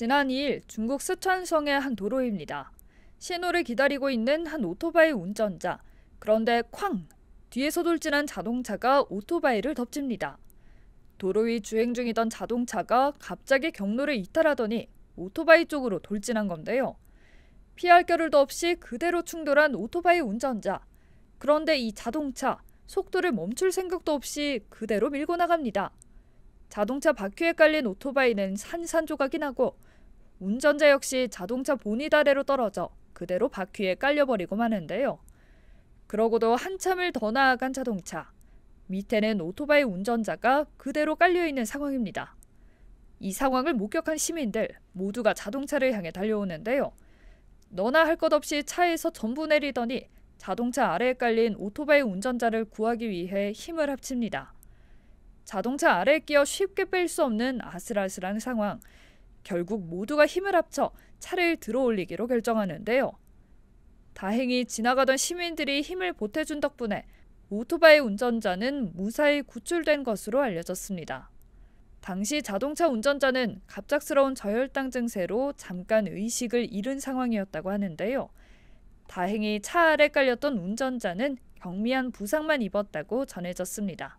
지난 2일 중국 스촨성의 한 도로입니다. 신호를 기다리고 있는 한 오토바이 운전자. 그런데 쾅! 뒤에서 돌진한 자동차가 오토바이를 덮칩니다. 도로 위 주행 중이던 자동차가 갑자기 경로를 이탈하더니 오토바이 쪽으로 돌진한 건데요. 피할 겨를도 없이 그대로 충돌한 오토바이 운전자. 그런데 이 자동차 속도를 멈출 생각도 없이 그대로 밀고 나갑니다. 자동차 바퀴에 깔린 오토바이는 산산조각이 나고 운전자 역시 자동차 보닛 아래로 떨어져 그대로 바퀴에 깔려버리고 마는데요. 그러고도 한참을 더 나아간 자동차. 밑에는 오토바이 운전자가 그대로 깔려있는 상황입니다. 이 상황을 목격한 시민들 모두가 자동차를 향해 달려오는데요. 너나 할 것 없이 차에서 전부 내리더니 자동차 아래에 깔린 오토바이 운전자를 구하기 위해 힘을 합칩니다. 자동차 아래 끼어 쉽게 뺄 수 없는 아슬아슬한 상황. 결국 모두가 힘을 합쳐 차를 들어 올리기로 결정하는데요. 다행히 지나가던 시민들이 힘을 보태준 덕분에 오토바이 운전자는 무사히 구출된 것으로 알려졌습니다. 당시 자동차 운전자는 갑작스러운 저혈당 증세로 잠깐 의식을 잃은 상황이었다고 하는데요. 다행히 차 아래 깔렸던 운전자는 경미한 부상만 입었다고 전해졌습니다.